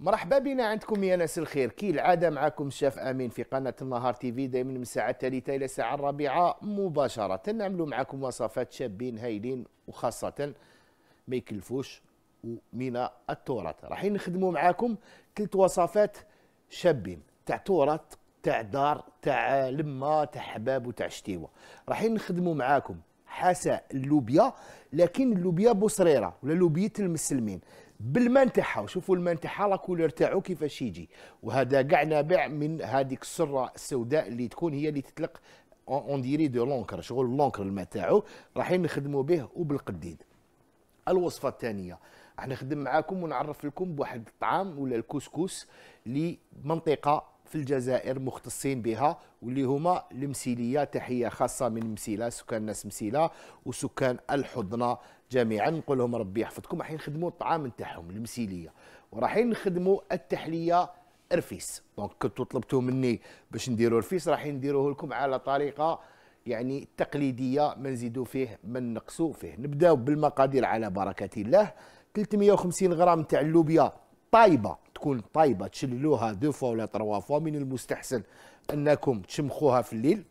مرحبا بنا عندكم يا ناس الخير كي العادة معكم شاف أمين في قناة النهار تي في دائما من الساعة الثالثة إلى الساعة الرابعة مباشرة نعملوا معكم وصفات شابين هايلين وخاصة ما يكلفوش من التراث راح نخدموا معاكم ثلاث وصفات شابين تاع تراث تاع دار تاع لما تاع حباب وتاع شتيوه راح نخدموا معاكم حساء اللوبيا لكن اللوبيا بصريره ولا لوبيه المسلمين بالمان تاعها وشوفوا المان تاعها لا كولور تاعو كيفاش يجي وهذا كاع نابع من هذيك السره السوداء اللي تكون هي اللي تطلق اون ديري دو لونكر شغل لونكر الماء تاعو رايحين نخدموا به وبالقديد الوصفه الثانيه راح نخدم معاكم ونعرف لكم بواحد الطعام ولا الكسكس لمنطقه في الجزائر مختصين بها واللي هما المسيليه تحيه خاصه من مسيله سكان ناس مسيله وسكان الحضنه جميعا نقول لهم ربي يحفظكم راحين نخدموا الطعام نتاعهم المسيليه وراحين نخدموا التحليه رفيس دونك كنتو طلبتوا مني باش نديروا رفيس راح نديروه لكم على طريقه يعني تقليديه ما نزيدوا فيه ما نقصوا فيه نبداو بالمقادير على بركه الله 350 غرام تاع اللوبيا طايبه تكون طايبه تشللوها دو فوا ولا تروا فوا من المستحسن انكم تشمخوها في الليل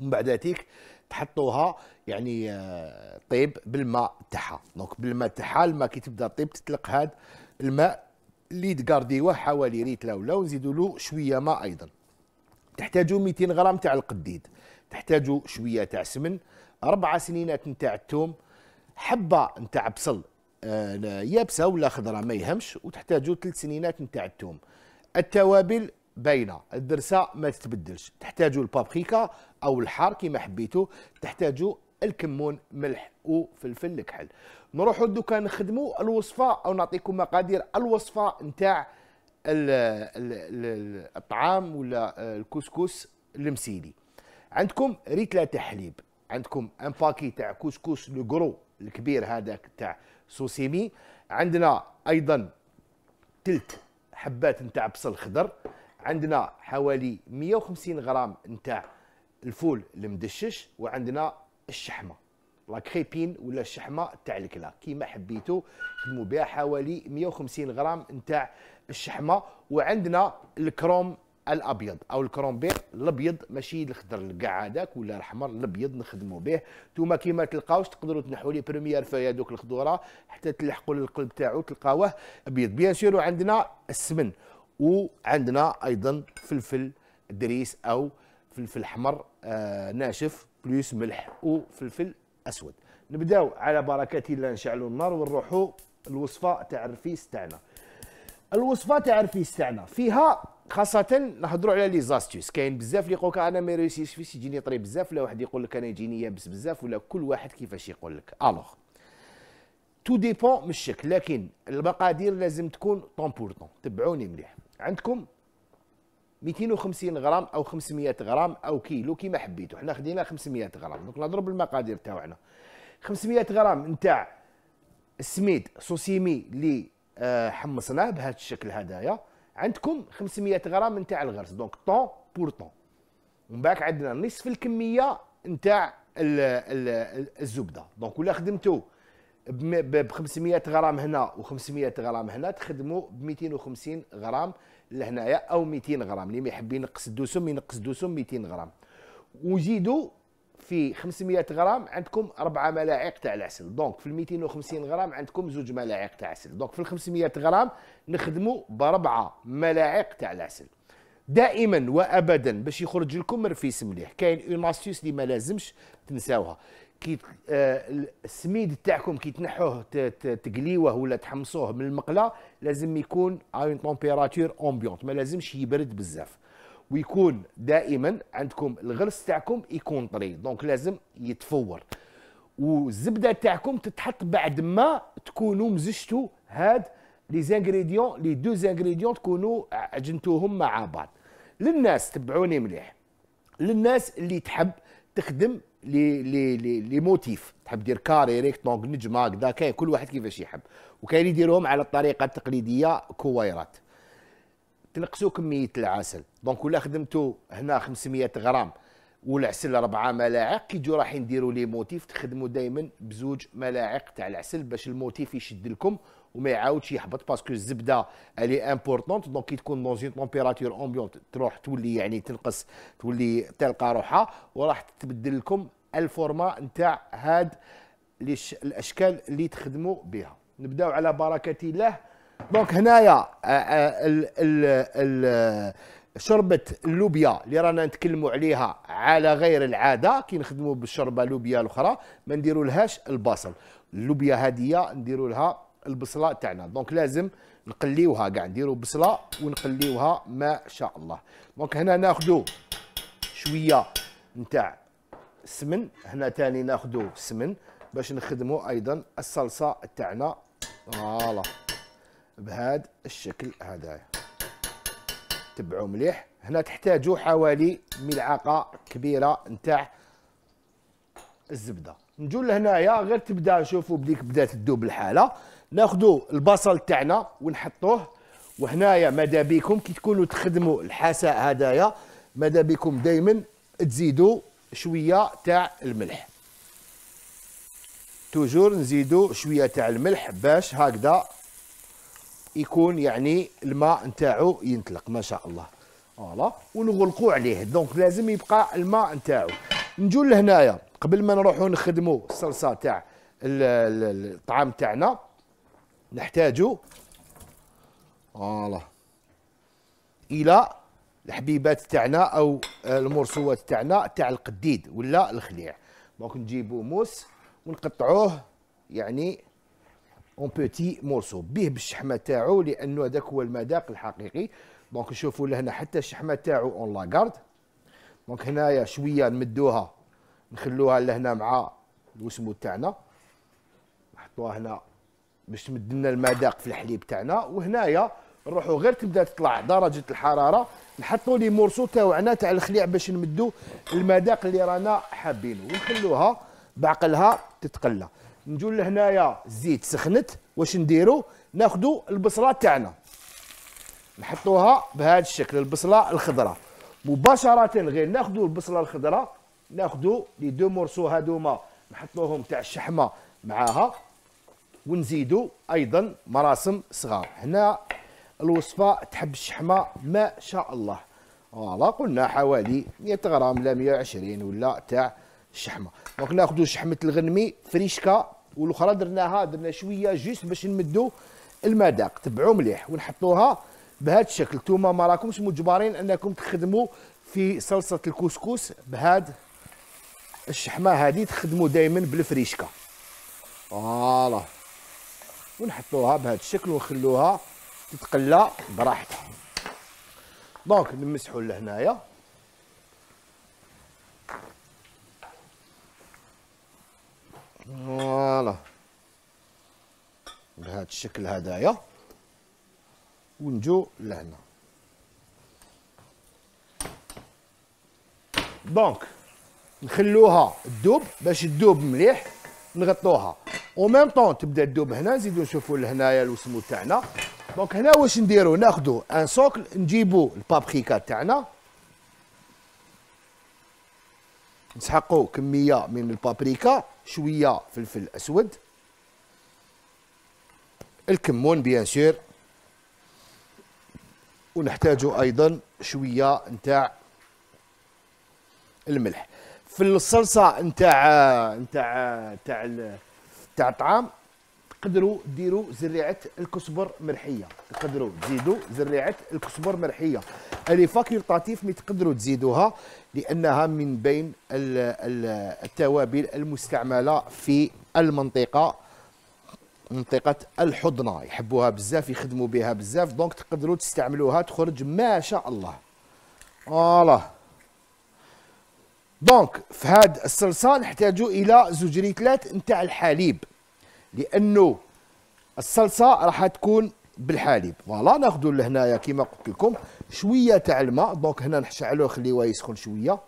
ومن بعد ذلك تحطوها يعني آه، طيب بالماء تاعها دونك بالماء تاعها الماء كي تبدا طيب تطلق هذا الماء اللي تكارديوه حوالي ريت لا ولا ونزيدوا له شويه ماء ايضا تحتاجوا 200 غرام تاع القديد تحتاجوا شويه تاع سمن اربع سنينات نتاع الثوم حبه نتاع بصل يابسه ولا خضراء ما يهمش وتحتاجوا ثلاث سنينات نتاع الثوم التوابل باينه الدرسه ما تتبدلش تحتاجوا البابريكا او الحار كيما حبيتوا تحتاجوا الكمون ملح وفلفل الكحل نروحوا دوكا نخدموا الوصفه او نعطيكم مقادير الوصفه نتاع الطعام ولا الكسكس المسيلي عندكم ريتلا ثلاثه حليب عندكم ان باكي تاع كسكس لو الكبير هذاك تاع سوسيمي عندنا ايضا ثلث حبات نتاع بصل خضر عندنا حوالي 150 غرام نتاع الفول المدشش وعندنا الشحمه لا كريبين ولا الشحمه تاع الكلا كيما حبيتو خدموا بها حوالي 150 غرام نتاع الشحمه وعندنا الكروم الابيض او الكرومبير الابيض ماشي الخضر الكاع هذاك ولا الاحمر الابيض نخدموا به ثم كيما تلقاوش تقدروا تنحوا لي بريمير في هذوك الخضوره حتى تلحقوا للقلب تاعو تلقاوه ابيض بيان سور وعندنا السمن وعندنا ايضا فلفل دريس او فلفل احمر آه ناشف بليس ملح وفلفل اسود نبداو على بركه الله نشعلوا النار ونروحوا الوصفه تاع الرفيس تاعنا الوصفه تاع الرفيس تاعنا فيها خاصة نهضروا على لي زاستيوس كاين بزاف يقول يقولك انا ما يريسيش فيش يجيني طري بزاف ولا واحد يقول لك انا يجيني يابس بزاف ولا كل واحد كيفاش يقول لك الوغ تو ديبون من الشكل لكن المقادير لازم تكون طون بور طون تبعوني مليح عندكم 250 غرام او 500 غرام او كيلو كيما حبيتوا حنا خدينا 500 غرام دونك نضرب المقادير تاعنا 500 غرام نتاع السميد سوسيمي اللي آه، حمصناه بهذا الشكل هذايا عندكم 500 غرام نتاع الغرس دونك طون بور طون ومن بعد عندنا نصف الكميه نتاع الزبده دونك ولا خدمتو ب 500 غرام هنا و500 غرام هنا تخدموا ب 250 غرام لهنايا او 200 غرام اللي ما يحب ينقص الدسم ينقص الدسم 200 غرام وزيدوا في 500 غرام عندكم أربعة ملاعق تاع العسل دونك في ال 250 غرام عندكم زوج ملاعق تاع عسل دونك في ال 500 غرام نخدموا بربعه ملاعق تاع العسل دائما وابدا باش يخرج لكم رفيس مليح كاين اون استيوس اللي ما لازمش تنساوها كي آه، السميد تاعكم كي تنحوه تقليوه ولا تحمصوه من المقله لازم يكون اون تمبيراتور امبيونت ما لازمش يبرد بزاف ويكون دائما عندكم الغرس تاعكم يكون طري دونك لازم يتفور والزبده تاعكم تتحط بعد ما تكونوا مزجتوا هاد لي زانغريديون لي دو زانغريديون تكونوا عجنتوهم مع بعض للناس تبعوني مليح للناس اللي تحب تخدم لي لي لي, لي موتيف تحب دير كاري ريكتونغ نجمه هكذا كاين كل واحد كيفاش يحب وكاين اللي يديرهم على الطريقه التقليديه كويرات تنقصوا كميه العسل دونك ولا خدمتوا هنا 500 غرام والعسل 4 ملاعق كيجيو رايحين نديروا لي موتيف تخدموا دائما بزوج ملاعق تاع العسل باش الموتيف يشد لكم وما يعاودش يحبط باسكو الزبده الي امبورطونت دونك كي تكون دون اون تومبيراتور امبيونت تروح تولي يعني تنقص تولي تلقى روحها وراح تبدل لكم الفورما نتاع هاد الاشكال اللي تخدموا بها نبداو على بركه الله دونك هنايا آه، آه، شربة اللوبيا اللي رانا نتكلموا عليها على غير العاده كي نخدموا بالشربه لوبيا الاخرى ما نديروا لهاش البصل اللوبيا هادية نديروا لها البصله تاعنا دونك لازم نقليوها كاع نديروا بصله ونقليوها ما شاء الله دونك هنا ناخذوا شويه نتاع السمن هنا تاني ناخذوا السمن باش نخدموا ايضا الصلصه تاعنا فوالا بهذا الشكل هذايا تبعوا مليح هنا تحتاجوا حوالي ملعقه كبيره نتاع الزبده نجوا لهنايا غير تبدا شوفوا بديك بدات تذوب الحاله ناخذوا البصل تاعنا ونحطوه وهنايا ماذا بكم كي تكونوا تخدموا الحساء هذايا ماذا بكم دائما تزيدوا شويه تاع الملح توجور نزيدوا شويه تاع الملح باش هكذا يكون يعني الماء نتاعو ينطلق ما شاء الله فوالا ونغلقوا عليه دونك لازم يبقى الماء نتاعو نجوا لهنايا قبل ما نروحوا نخدموا الصلصه تاع الطعام تاعنا نحتاجو فوالا الى الحبيبات تاعنا او المرصوات تاعنا تاع القديد ولا الخليع دونك نجيبوا موس ونقطعوه يعني اون بوتي مورسو به بالشحمه تاعو لانه هذاك هو المذاق الحقيقي دونك نشوفوا لهنا حتى الشحمه تاعو اون لاغارد دونك هنايا شويه نمدوها نخلوها لهنا مع الوسمو تاعنا نحطوها هنا باش تمد لنا المذاق في الحليب تاعنا وهنايا نروحوا غير تبدا تطلع درجه الحراره نحطوا لي مورسو تاعنا تاع الخليع باش نمدوا المذاق اللي رانا حابينه ونخلوها بعقلها تتقلى نجوا لهنايا الزيت سخنت واش نديرو ناخذوا البصله تاعنا نحطوها بهذا الشكل البصله الخضراء مباشره غير ناخذوا البصله الخضراء ناخذوا لي دو مورسو هادوما نحطوهم تاع الشحمه معاها ونزيدوا ايضا مراسم صغار هنا الوصفه تحب الشحمه ما شاء الله فوالا قلنا حوالي 100 غرام لا 120 ولا تاع الشحمه دونك ناخذوا شحمه الغنمي فريشكه والاخرى درناها درنا شويه جوست باش نمدوا المذاق تبعوا مليح ونحطوها بهذا الشكل نتوما ما راكمش مجبرين انكم تخدموا في صلصه الكسكس بهذا الشحمه هذه تخدموا دائما بالفريشكه فوالا ونحطوها بهذا الشكل ونخلوها تتقلى براحتها دونك نمسحوا لهنايا فوالا بهذا الشكل هدايا ونجو لهنا دونك نخلوها تذوب باش تذوب مليح نغطوها او ميم طون تبدا تذوب هنا نزيدو نشوفو لهنايا الوسمو تاعنا دونك هنا واش نديرو ناخدو ان سوكل نجيبو البابريكا تاعنا نسحقو كميه من البابريكا شويه فلفل اسود الكمون بيان سور ونحتاجو ايضا شويه نتاع الملح في الصلصه نتاع نتاع نتاع نتاع الطعام تقدروا ديروا زريعه الكسبر مرحيه تقدروا تزيدوا زريعه الكسبر مرحيه اللي فاكولتاتيف مي تقدروا تزيدوها لانها من بين التوابل المستعمله في المنطقه منطقة الحضنة يحبوها بزاف يخدموا بها بزاف دونك تقدروا تستعملوها تخرج ما شاء الله فوالا دونك في هاد الصلصة نحتاجو إلى زوج ريتلات نتاع الحليب لانه الصلصه راح تكون بالحليب فوالا ناخذوا لهنايا كما قلت لكم شويه تاع الماء دونك هنا نشعلوه نخليوه يسخن شويه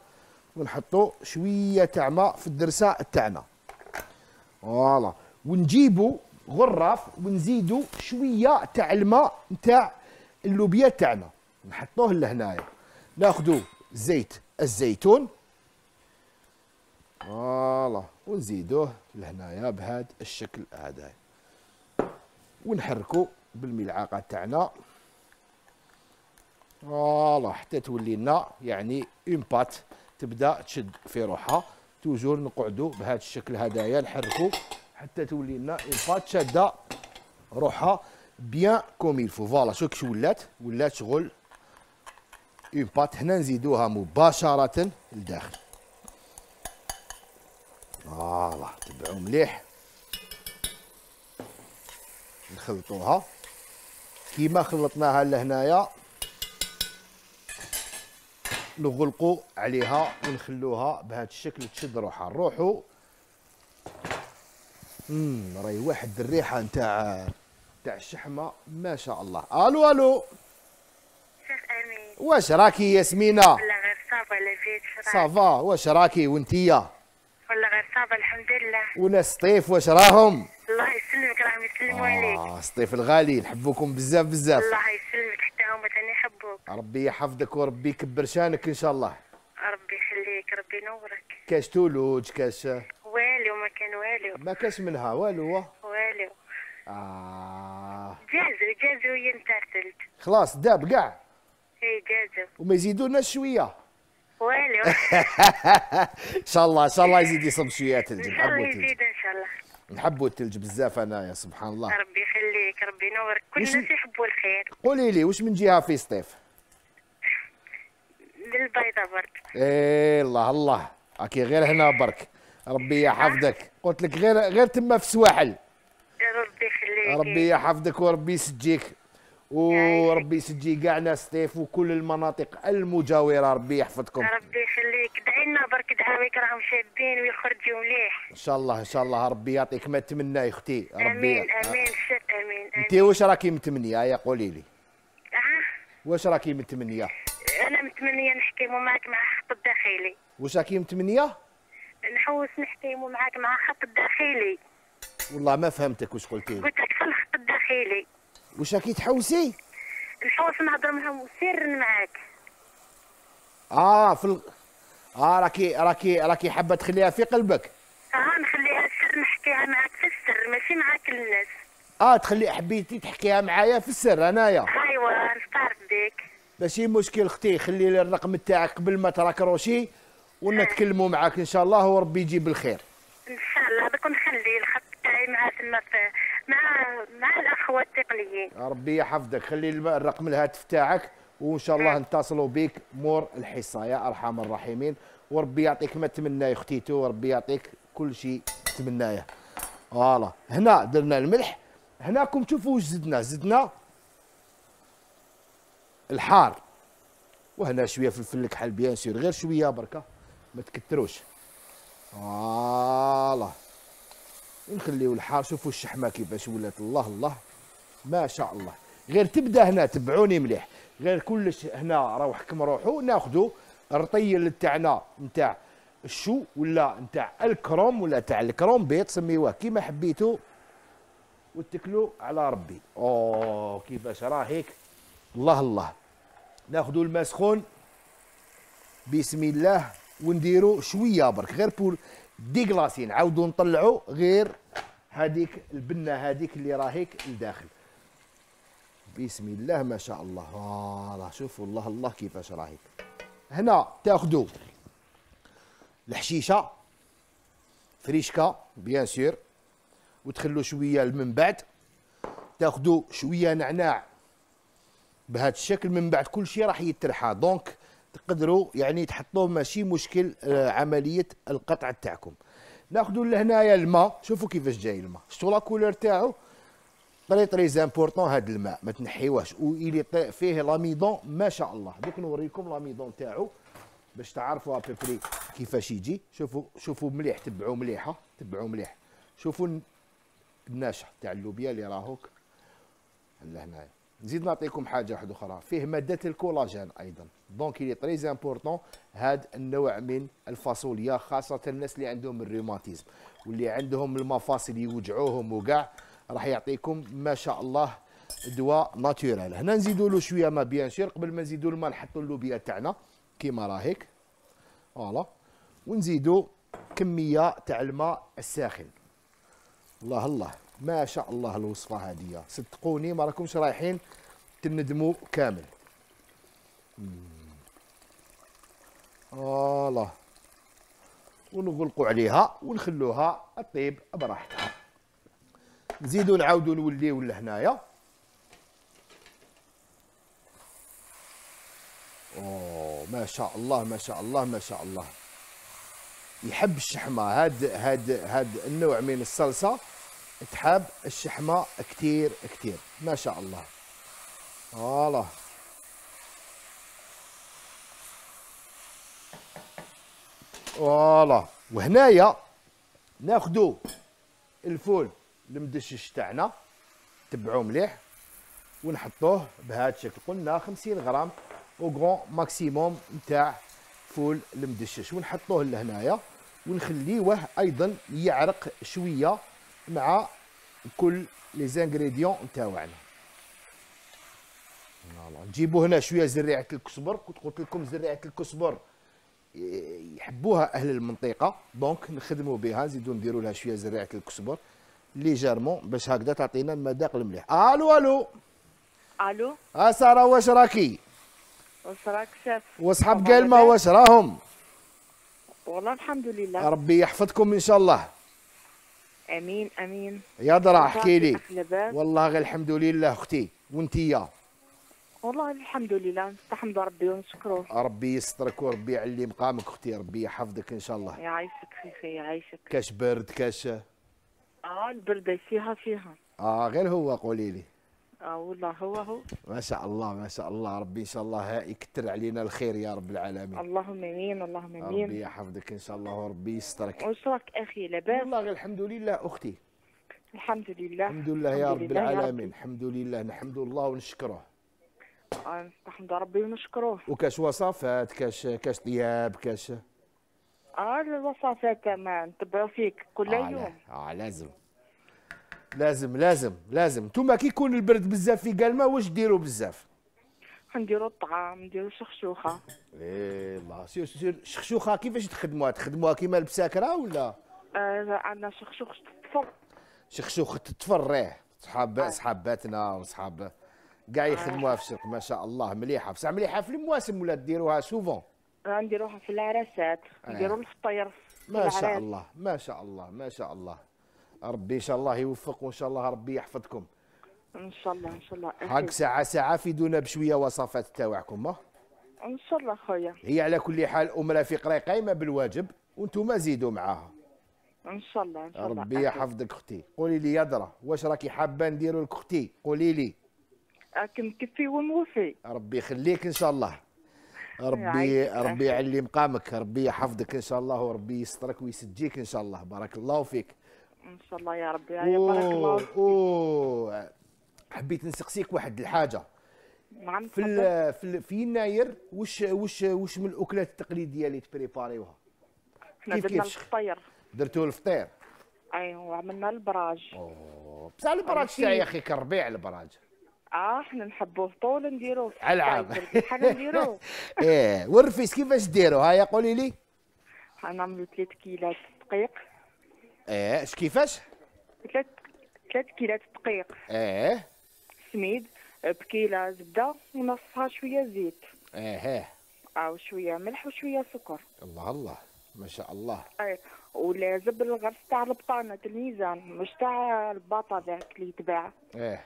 ونحطوا شويه تاع ماء في الدرسه تاعنا فوالا ونجيبوا غراف ونزيدوا شويه تاع الماء تاع اللوبيا تاعنا نحطوه لهنايا ناخذوا زيت الزيتون فوالا ونزيدوه لهنايا بهذا الشكل هذا ونحركو بالملعقه تاعنا فوالا حتى تولي لنا يعني اون بات تبدا تشد في روحها توجور نقعدو بهذا الشكل هذايا نحركو حتى تولي لنا اون بات شاده روحها بيان كوم فو فوالا شو كش ولات ولات شغل اون بات هنا نزيدوها مباشره لداخل فوالا تبعو مليح نخلطوها كيما خلطناها لهنايا نغلقوا عليها ونخلوها بهذا الشكل تشد روحها نروحوا امم راهي واحد الريحه نتاع تاع الشحمه ما شاء الله الو الو شيخ امين واش راكي ياسمينه لا غير صافا لا فيت صافا واش راكي وانتيا صافا الحمد لله وناس سطيف واش راهم الله يسلمك راهم يسلموا آه، عليك اه سطيف الغالي نحبوكم بزاف بزاف الله يسلمك حتى هما ثاني يحبوك ربي يحفظك وربي يكبر شانك ان شاء الله ربي يخليك ربي ينورك كاش تولوج كاش والو ما كان والو ما كاش منها والو والو اه جازو جازو هي نترتلت خلاص داب كاع اي جازو وما يزيدوناش شويه والو ان شاء الله ان شاء الله يزيد يصب شويه ثلج ان شاء الله يزيد ان شاء الله نحبوا الثلج بزاف انايا سبحان الله ربي يخليك ربي ينورك كل الناس يحبوا الخير قولي لي واش من جهه في سطيف للبيضه برك ايه الله الله اكي غير هنا برك ربي يحفظك قلت لك غير غير تما في السواحل ربي يخليك ربي يحفظك وربي يسجيك وربي يسجي كاع ناس تيف وكل المناطق المجاوره ربي يحفظكم ربي يخليك دعي لنا برك دعاويك راهم شابين ويخرجوا مليح ان شاء الله ان شاء الله ربي يعطيك ما تمناه اختي ربي امين امين امين امين انت واش راكي متمنيه يا قولي لي أه؟ واش راكي متمنيه انا متمنيه نحكي معك مع خط الداخلي واش راكي متمنيه نحوس نحكي معك مع خط الداخلي والله ما فهمتك واش قلتي قلت لك في الخط الداخلي واش راكي تحوسي نحوس نهضر معاهم سر معاك اه في ال... اه راكي راكي راكي حابه تخليها في قلبك اه نخليها سر نحكيها معاك في السر ماشي معاك الناس اه تخلي حبيتي تحكيها معايا في السر انايا ايوا نستعرف بك ماشي مشكل اختي خلي لي الرقم تاعك قبل ما تراكروشي ونتكلموا أيوة. معاك ان شاء الله وربي يجيب الخير ان شاء الله دوك نخلي الخط تاعي مع تما في مع مع الاخوه التقنيين ربي يحفظك خلي الرقم الهاتف تاعك وان شاء الله نعم. نتصلوا بك مور الحصه يا ارحم الراحمين وربي يعطيك ما تمناه يا تو وربي يعطيك كل شيء تمناه فوالا هنا درنا الملح هناكم تشوفوا واش زدنا زدنا الحار وهنا شويه فلفل كحل بيان سور غير شويه بركه ما تكتروش فوالا نخليو الحار شوفوا الشحمه كيفاش ولات الله الله ما شاء الله غير تبدا هنا تبعوني مليح غير كلش هنا راهو حكم روحو ناخذو الرطيل تاعنا نتاع الشو ولا نتاع الكروم ولا تاع الكروم بيض سميوه كيما حبيتو واتكلوا على ربي اوه كيفاش راه هيك الله الله ناخذوا الماء سخون بسم الله ونديروا شويه برك غير بور ديغلاسي نعاودوا نطلعوا غير هذيك البنه هذيك اللي راهيك لداخل بسم الله ما شاء الله آه راه شوفوا الله الله كيفاش راهيك هنا تاخذوا الحشيشه فريشكا بيان سور وتخلوا شويه من بعد تاخذوا شويه نعناع بهذا الشكل من بعد كل شيء راح يترحى دونك تقدروا يعني تحطوه ماشي مشكل آه، عمليه القطع تاعكم ناخذوا لهنايا الماء شوفوا كيفاش جاي الماء شفتوا لا كولور تاعو طري طري زامبورطون هذا الماء ما تنحيوهش ويلي فيه لاميدون ما شاء الله دوك نوريكم لاميدون تاعو باش تعرفوا ابيبري كيفاش يجي شوفوا شوفوا مليح تبعوا مليحه تبعوا مليح شوفوا الناشا تاع اللوبيا اللي راهوك لهنايا نزيد نعطيكم حاجه واحده اخرى فيه ماده الكولاجين ايضا دونك اي تري امبورطون هذا النوع من الفاصوليا خاصه الناس اللي عندهم الروماتيزم واللي عندهم المفاصل يوجعوهم وكاع راح يعطيكم ما شاء الله دواء ناتورال هنا نزيدوا له شويه ما بيان سير قبل ما نزيدوا الماء نحطوا اللوبيا تاعنا كيما راهيك فوالا ونزيدوا كميه تاع الماء الساخن الله الله ما شاء الله الوصفه هذه صدقوني ما راكمش رايحين تندموا كامل آه، الله ونغلقوا عليها ونخلوها طيب براحتها نزيدو نعاودو نوليو لهنايا اوه ما شاء الله ما شاء الله ما شاء الله يحب الشحمه هاد هاد هاد النوع من الصلصه تحب الشحماء كتير كتير ما شاء الله والله فوالا وهنايا ناخدو الفول المدشش تاعنا تبعوه مليح ونحطوه بهذا الشكل قلنا 50 غرام او غران ماكسيموم نتاع فول المدشش ونحطوه لهنايا ونخليوه ايضا يعرق شويه مع كل لي زانغريديون تاعنا فوالا نجيبو هنا شويه زريعه الكسبر كنت قلت لكم زريعه الكسبر يحبوها اهل المنطقه دونك نخدموا بها نزيدو نديروا لها شويه زريعه الكسبر ليجيرمون باش هكذا تعطينا المذاق المليح الو الو الو ها آه، ساره واش راكي واش راك شاف وصحاب ما واش راهم والله الحمد لله ربي يحفظكم ان شاء الله امين امين يا درا احكي لي والله غير الحمد لله اختي وانت يا والله الحمد لله نستحمد ربي ونشكره ربي يسترك وربي يعلي مقامك اختي ربي يحفظك ان شاء الله يعيشك خير يعيشك كاش برد كاش اه البرده فيها فيها اه غير هو قولي لي اه والله هو هو ما شاء الله ما شاء الله ربي ان شاء الله يكثر علينا الخير يا رب العالمين اللهم امين اللهم امين ربي يحفظك ان شاء الله وربي يسترك وصلك اخي لاباس والله غير الحمد لله اختي الحمد لله الحمد لله يا رب العالمين الحمد لله نحمد الله ونشكره آه، نحمد ربي ونشكره وكاش وصفات كاش كاش طياب كاش اه الوصفات ما نتبعو فيك كل آه يوم اه لازم لازم لازم لازم انتوما كي يكون البرد بزاف في ما واش ديروا بزاف نديروا الطعام نديروا شخشوخه ايه الله سير سير شخشوخه كيفاش تخدموها تخدموها كيما البساكره ولا آه عندنا شخشوخه تفر شخشوخه تفر ايه صحاب آه. صحاباتنا وصحاب كاع آه. يخدموها في الشرق ما شاء الله مليحه بصح مليحه في المواسم ولا ديروها سوفون نديروها في العرسات آه. نديروا الفطير ما شاء الله ما شاء الله ما شاء الله ربي ان شاء الله يوفق وان شاء الله ربي يحفظكم ان شاء الله ان شاء الله هاك ساعه ساعه فيدونا بشويه وصفات تاعكم ان شاء الله خويا هي على كل حال ام رفيق راهي قايمه بالواجب وانتم زيدوا معاها ان شاء الله ان شاء الله ربي يحفظك اختي قولي لي يدرا واش راكي حابه نديروا لك اختي قولي لي اكن كفي وموفي ربي يخليك ان شاء الله ربي ربي يعلي مقامك ربي يحفظك ان شاء الله وربي يسترك ويسجيك ان شاء الله بارك الله فيك ان شاء الله يا ربي يا بارك الله حبيت نسقسيك واحد الحاجه نعم في الـ في, الـ في يناير واش واش واش من الاكلات التقليديه اللي تبريباريوها احنا درنا الفطير درتو الفطير ايوا وعملنا البراج اوه بصح البراج تاعي يا اخي كربيع البراج اه حنا نحبوه طول نديروه العاب حنا نديروه ايه والرفيس كيفاش ديروا هيا قولي لي انا عملت 3 كيلات دقيق اه اش كيفاش؟ ثلاث ثلاث كيلات دقيق اه سميد بكيله زبده ونصها شويه زيت اه او وشويه ملح وشويه سكر الله الله ما شاء الله ايه ولازم الغرس تاع البطانه الميزان مش تاع الباطا ذاك اللي يتباع ايه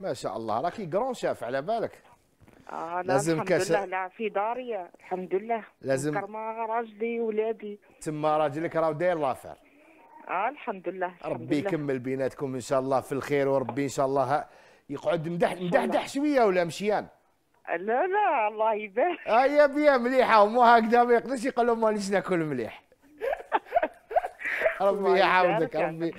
ما شاء الله راكي كرون شاف على بالك آه لازم الحمد كاس لله لا في داري الحمد لله لازم كرما راجلي ولادي تما راجلك راه داير لافير آه الحمد لله الحمد ربي يكمل بيناتكم ان شاء الله في الخير وربي ان شاء الله يقعد مدح مدحدح شويه ولا مشيان لا لا الله يبارك اه بيا مليحه ومو هكذا ما يقدرش يقول لهم ليش ناكل مليح ربي يحفظك ربي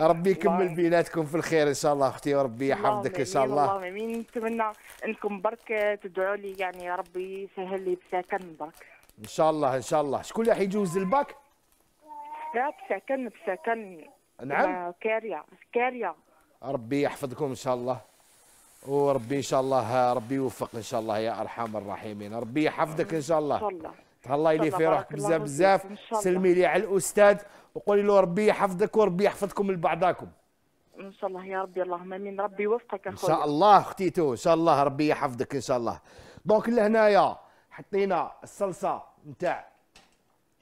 ربي يكمل بيناتكم في الخير ان شاء الله اختي وربي يحفظك ان شاء الله اللهم امين نتمنى انكم برك تدعوا لي يعني ربي يسهل لي بسكن برك ان شاء الله ان شاء الله شكون اللي حيجوز الباك راه بسكن بسكن نعم كاريه كاريه ربي يحفظكم ان شاء الله وربي ان شاء الله ربي يوفق ان شاء الله يا ارحم الراحمين ربي يحفظك ان شاء الله تهلاي لي في روحك بزاف بزاف سلمي لي على الاستاذ وقولي له ربي يحفظك وربي يحفظكم لبعضاكم ان شاء الله يا ربي اللهم امين ربي يوفقك اخويا ان شاء الله تو ان شاء الله ربي يحفظك ان شاء الله دونك لهنايا حطينا الصلصه نتاع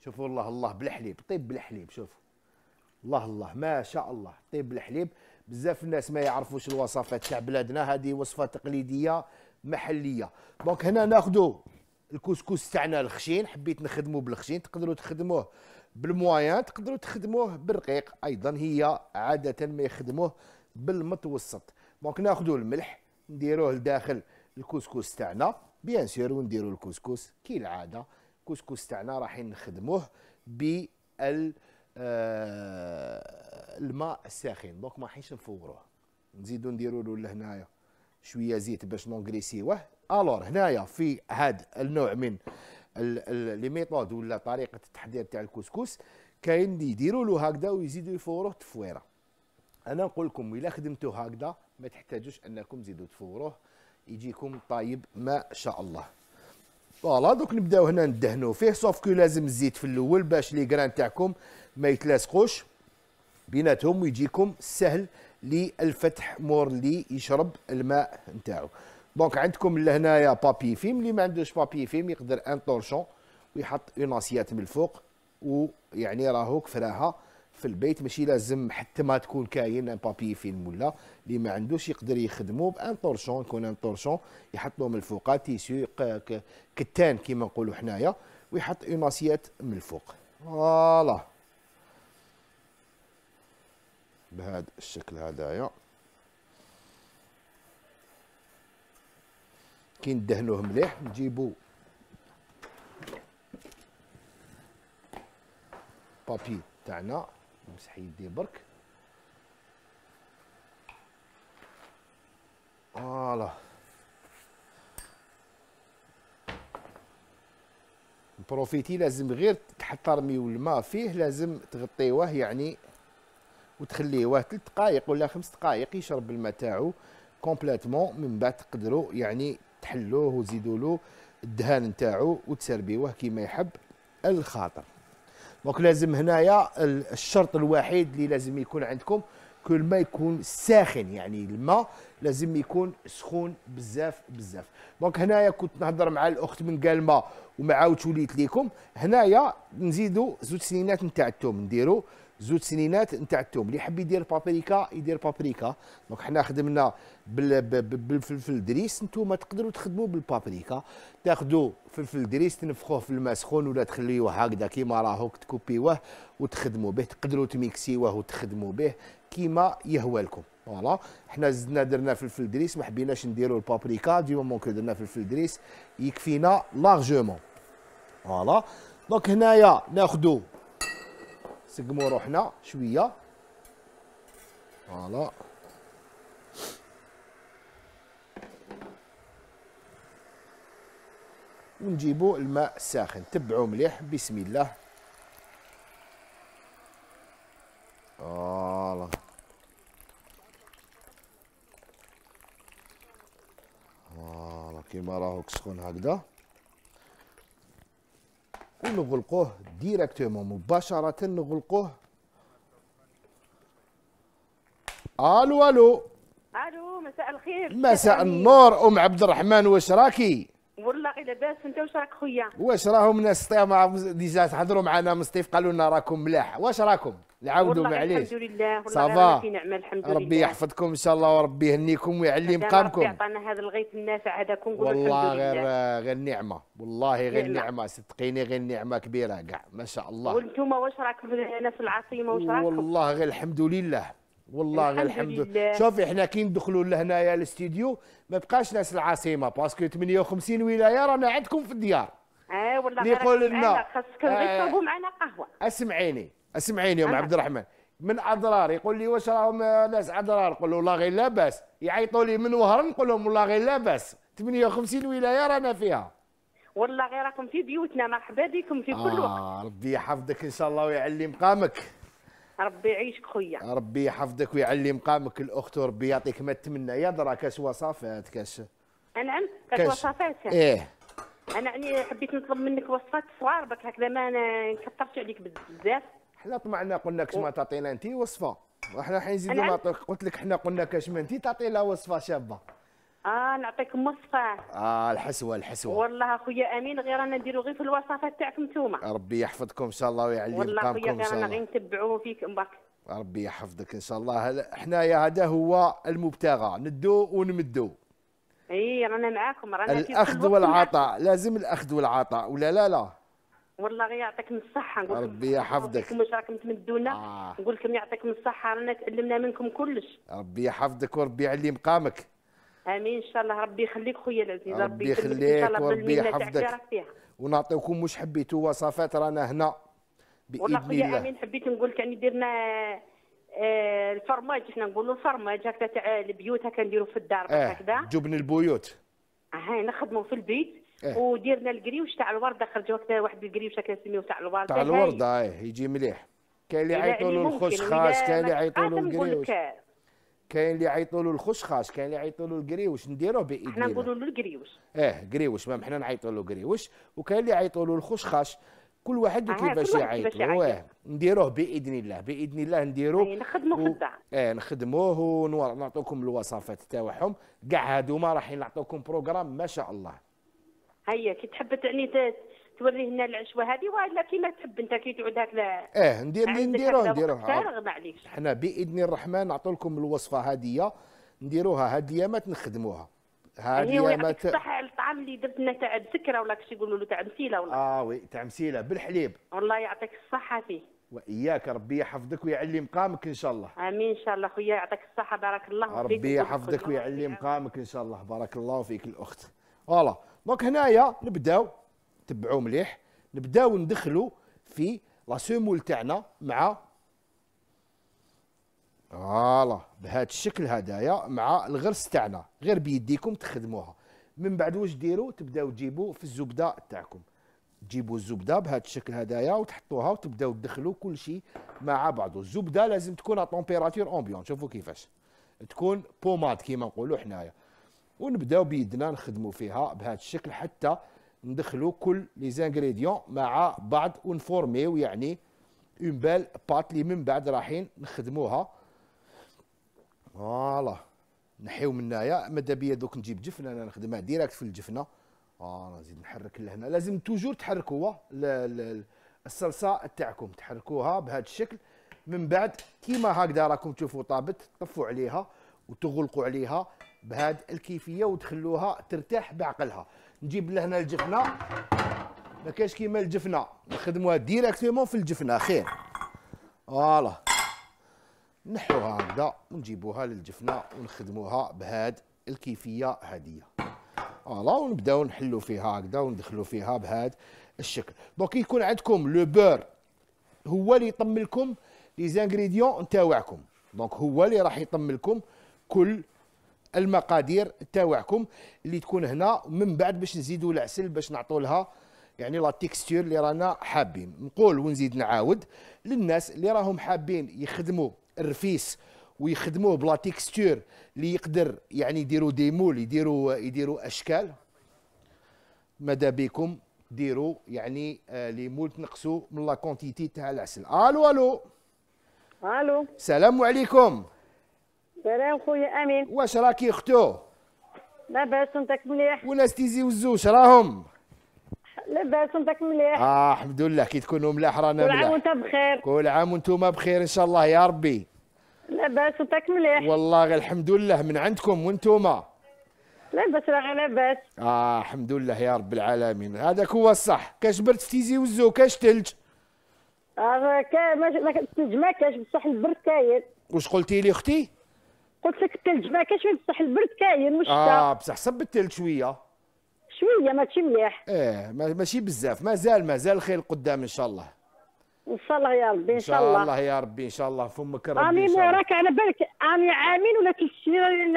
شوفوا الله الله بالحليب طيب بالحليب شوفوا الله الله ما شاء الله طيب بالحليب بزاف الناس ما يعرفوش الوصفات تاع بلادنا هذه وصفه تقليديه محليه دونك هنا ناخذوا الكسكس تاعنا الخشين حبيت نخدمه بالخشين تقدروا تخدموه بالموايان تقدروا تخدموه بالرقيق ايضا هي عاده ما يخدموه بالمتوسط دونك ناخذوا الملح نديروه لداخل الكسكس تاعنا بيان سور ونديروا الكسكس كي العاده الكسكس تاعنا راح نخدموه بال آه، الماء الساخن دونك ما حيش نفوروه نزيدو نديرو له لهنايا شويه زيت باش نونغريسيوه الور هنايا في هذا النوع من لي ميثود ولا طريقه التحضير تاع الكسكس كاين اللي يديروا له هكذا ويزيدوا يفوروه تفويره انا نقول لكم الا خدمتوه هكذا ما تحتاجوش انكم تزيدوا تفوروه يجيكم طايب ما شاء الله فوالا دوك نبداو هنا ندهنو فيه سوف كو لازم الزيت في الاول باش لي كران تاعكم ما يتلاصقوش بيناتهم ويجيكم سهل للفتح مور اللي يشرب الماء نتاعو دونك عندكم لهنايا بابي فيم اللي ما عندوش بابي فيم يقدر ان طورشون ويحط اون اسيات من الفوق ويعني راهو كفراها في البيت ماشي لازم حتى ما تكون كاين ان بابي فيلم ولا اللي ما عندوش يقدر يخدمو بان طورشون يكون ان طورشون يحطو من الفوق تيسيو كتان كيما نقولو حنايا ويحط اون اسيات من الفوق فوالا بهذا الشكل هذايا كي ندهنوه مليح نجيبو بابي تاعنا نمسح يدي برك فوالا البروفيتي لازم غير تحترميو الماء فيه لازم تغطيوه يعني وتخليوه 3 دقائق ولا 5 دقائق يشرب الماء تاعو كومبليتمون من بعد تقدروا يعني تحلوه وتزيدوا له الدهان نتاعو وتسربيوه كيما يحب الخاطر دونك لازم هنايا الشرط الوحيد اللي لازم يكون عندكم كل ما يكون ساخن يعني الماء لازم يكون سخون بزاف بزاف دونك هنايا كنت نهضر مع الاخت من قالما ومع وليت ليكم هنايا نزيدوا زوج سنينات نتاع الثوم نديروا زوج سنينات نتاع الثوم اللي يحب يدير بابريكا يدير بابريكا دونك حنا خدمنا بالفلفل دريس نتوما تقدروا تخدموا بالبابريكا تاخذوا فلفل دريس تنفخوه في الماء سخون ولا تخليوه هكذا كيما راهو تكوبيوه وتخدموا به تقدروا تميكسيوه وتخدموا به كيما يهوى لكم فوالا حنا زدنا درنا فلفل دريس ما حبيناش نديروا البابريكا ديما ممكن درنا فلفل دريس يكفينا لارجومون فوالا دونك هنايا ناخذوا سقمو روحنا شويه فوالا ونجيبو الماء الساخن تبعو مليح بسم الله فوالا فوالا كيما راهو سخون هكذا ونغلقوه ديريكتومون مباشرة نغلقوه الو الو الو مساء الخير مساء النور ام عبد الرحمن واش راكي؟ والله باس انت واش راك خويا؟ واش راهم ناس ديجا تهضروا معنا من قالوا لنا راكم ملاح واش راكم؟ نعاودوا معليش نعم، الحمد ربي يحفظكم ان شاء الله وربي يهنيكم ويعلي مقامكم ربي عطانا هذا الغيث النافع هذا كون والله الحمد غير لله. غير نعمه والله غير نعمه, صدقيني غير نعمه كبيره كاع ما شاء الله وانتم واش راكم هنا في العاصمه واش راكم والله غير الحمد لله والله الحمد, الحمد لله شوفي احنا كي ندخلوا لهنايا الاستديو ما بقاش ناس العاصمه باسكو 58 ولايه رانا عندكم في الديار اي والله يقول لنا خاصكم غير تشربوا معنا قهوه اسمعيني اسمعيني يا عبد الرحمن من اضرار يقول لي واش راهم آه، ناس اضرار نقول له والله غير لاباس يعيطوا لي من وهران نقول لهم والله غير لاباس 58 ولايه رانا فيها والله غير راكم في بيوتنا مرحبا بكم في كل وقت آه ربي يحفظك ان شاء الله ويعلي مقامك ربي يعيشك خويا ربي يحفظك ويعلي مقامك الاخت وربي يعطيك ما تتمنى يا درا كاش وصفات كاش نعم كاش, وصفات ايه انا يعني حبيت نطلب منك وصفات صغار بك هكذا ما نكثرش عليك بزاف حنا طمعنا قلنا كش ما تعطينا انت وصفه وحنا حين نزيدو نعطيك قلت لك حنا قلنا كش ما انت تعطي لها وصفه شابه اه نعطيكم وصفه اه الحسوه الحسوه والله اخويا امين غير انا نديرو غير في الوصفات تاعكم نتوما ربي يحفظكم ان شاء الله ويعلي والله اخويا غير انا غير نتبعوه فيك مبارك ربي يحفظك ان شاء الله حنايا هذا هو المبتغى ندو ونمدو اي رانا معاكم رانا الاخذ والعطاء لازم الاخذ والعطاء ولا لا لا والله يعطيكم يعطيك من الصحه نقول ربي يحفظك واش راكم تمدونا آه. نقول لكم يعطيكم الصحه رانا تعلمنا منكم كلش ربي يحفظك وربي يعلي مقامك امين ان شاء الله ربي يخليك خويا العزيز ربي يخليك وربي يحفظك ونعطيكم واش حبيتوا وصفات رانا هنا باذن الله خويا امين حبيت نقول لك يعني درنا آه، الفرماج احنا نقولوا الفرماج هكذا تاع البيوت هكا نديروا في الدار آه. هكذا جبن البيوت اه نخدموا في البيت إيه؟ وديرنا القريوش تاع الورده وقتها واحد القريوش سميوه تاع الورده تاع الورده آه، ايه يجي مليح كاين اللي يعني يعيطوا له الخشخاش كاين اللي يعيطوا له القريوش كاين اللي يعيطوا له الخشخاش كاين اللي يعيطوا له القريوش نديروه بايدينا حنا نقولوا له القريوش اه قريوش ما حنا نعيطوا له قريوش وكاين اللي يعيطوا له الخشخاش كل واحد آه، كيفاش يعيط واه إيه، نديروه باذن الله باذن الله نديروه يعني إيه، نخدموه و... اه نخدموه ونعطوكم الوصفات تاعهم كاع هادوما راح نعطوكم بروغرام ما شاء الله هيا كي تحب تعني توري لنا العشوه هذه والا كيما تحب انت كي تعود هكا اه ندير اللي نديروه نديروه حنا باذن الرحمن نعطوا لكم الوصفه هذه نديروها هاد اليامات نخدموها هاد الايامات صح على الطعام اللي درت لنا تاع بسكره ولا كش يقولوا له تاع مسيله ولا اه وي تاع مسيله بالحليب والله يعطيك الصحه فيه واياك ربي يحفظك ويعلي مقامك ان شاء الله امين ان شاء الله خويا يعطيك الصحه بارك الله فيك ربي يحفظك ويعلي مقامك ان شاء الله بارك الله فيك الاخت فوالا دونك هنايا نبداو تبعوا مليح نبداو ندخلوا في لا سومول تاعنا مع فوالا بهذا الشكل هدايا مع الغرس تاعنا غير بيديكم تخدموها من بعد واش ديروا تبداو تجيبوا في الزبده تاعكم تجيبوا الزبده بهذا الشكل هدايا وتحطوها وتبداو تدخلوا كل شيء مع بعضه الزبده لازم تكون على طومبيراتور امبيون شوفوا كيفاش تكون بوماد كيما نقولوا حنايا ونبداو بيدنا نخدموا فيها بهذا الشكل حتى ندخلوا كل لي زانغريديون مع بعض ونفورميو يعني اون بال بات اللي من بعد رايحين نخدموها فوالا نحيو من هنايا مادا بيا دوك نجيب جفنه انا نخدمها ديريكت في الجفنه فوالا نزيد نحرك لهنا لازم توجور تحركوها الصلصه تاعكم تحركوها بهذا الشكل من بعد كيما هكذا راكم تشوفوا طابت طفوا عليها وتغلقوا عليها بهاد الكيفيه وتخلوها ترتاح بعقلها نجيب لهنا الجفنه ما كاش كيما الجفنه نخدموها ديريكتومون في الجفنه خير فوالا نحوها هكذا ونجيبوها للجفنه ونخدموها بهاد الكيفيه هاديه فوالا ونبداو نحلو فيها هكذا وندخلو فيها بهاد الشكل دونك يكون عندكم لو بور هو اللي يطملكم لي زانغريديون تاعكم دونك هو اللي راح يطملكم كل المقادير تاعكم اللي تكون هنا من بعد باش نزيدوا العسل باش نعطوا لها يعني لا تيكستور اللي رانا حابين نقول ونزيد نعاود للناس اللي راهم حابين يخدموا الرفيس ويخدموه بلا تيكستور اللي يقدر يعني يديروا ديمول يديروا يديروا اشكال ماذا بكم ديروا يعني آه لي مول تنقصوا من لا كونتيتي تاع العسل الو الو الو السلام عليكم سلام خويا امين واش راكي اختو لاباس انتك مليح وناس تيزي وزوش راهم لاباس انتك مليح اه الحمد لله كي تكونوا ملاح رانا ملاح كل عام وانت بخير كل عام وانتم بخير ان شاء الله يا ربي لاباس انتك مليح والله غير الحمد لله من عندكم وانتم لاباس راه لاباس اه الحمد لله يا رب العالمين هذاك هو الصح كاش برد في تيزي وزو كاش ثلج اه كاش ما ما كاش بصح البرد كاين واش قلتي لي اختي قلت لك الثلج ما كاش بصح البرد كاين مش اه بصح صب الثلج شويه شويه ماشي مليح ايه ماشي بزاف مازال مازال خير قدام ان شاء الله ان شاء الله يا ربي ان شاء الله ان شاء الله يا ربي ان شاء الله فمك ربي امين راك على بالك اني عامين ولا ثلاث سنين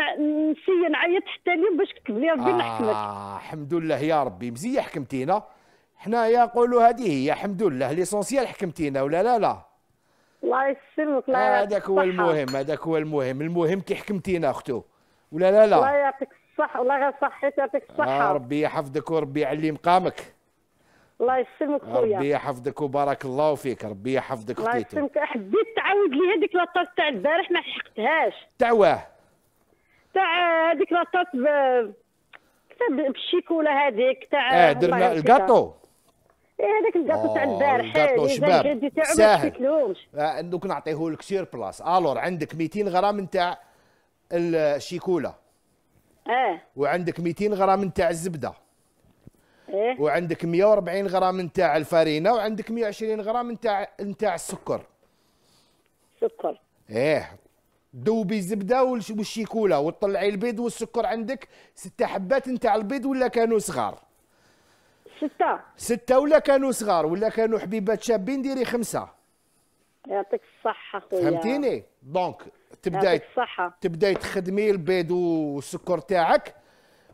نسي نعيط حتى اليوم باش كتب لي ربي نحكمك اه الحمد لله يا ربي مزيه حكمتينا حنايا نقولوا هذه هي الحمد لله ليسونسيال حكمتينا ولا لا لا الله يسلمك الله آه، هذاك هو المهم هذاك هو المهم المهم كي حكمتينا اختو ولا لا لا الله يعطيك الصحة الله غير صحتك يعطيك الصحة آه ربي يحفظك وربي يعلي مقامك الله يسلمك خويا ربي يحفظك وبارك الله فيك ربي يحفظك الله يسلمك حبيت تعاود لي هذيك لاطاس تاع البارح ما تاع واه تاع هذيك لاطاس بالشيكولا هذيك تاع اه درنا الكاطو إيه، هذاك الكاطو تاع البارح الكاطو شباب ساهل آه، دوك نعطيه لك سير بلاص الور عندك 200 غرام نتاع الشيكولا اه وعندك 200 غرام نتاع الزبده ايه وعندك 140 غرام نتاع الفارينه وعندك 120 غرام نتاع نتاع السكر سكر ايه دوبي الزبده والشيكولا وطلعي البيض والسكر عندك ستة حبات نتاع البيض ولا كانوا صغار ستة ستة ولا كانوا صغار ولا كانوا حبيبات شابين ديري خمسة يعطيك الصحة خويا فهمتيني دونك تبداي الصحة تبداي تخدمي البيض والسكر تاعك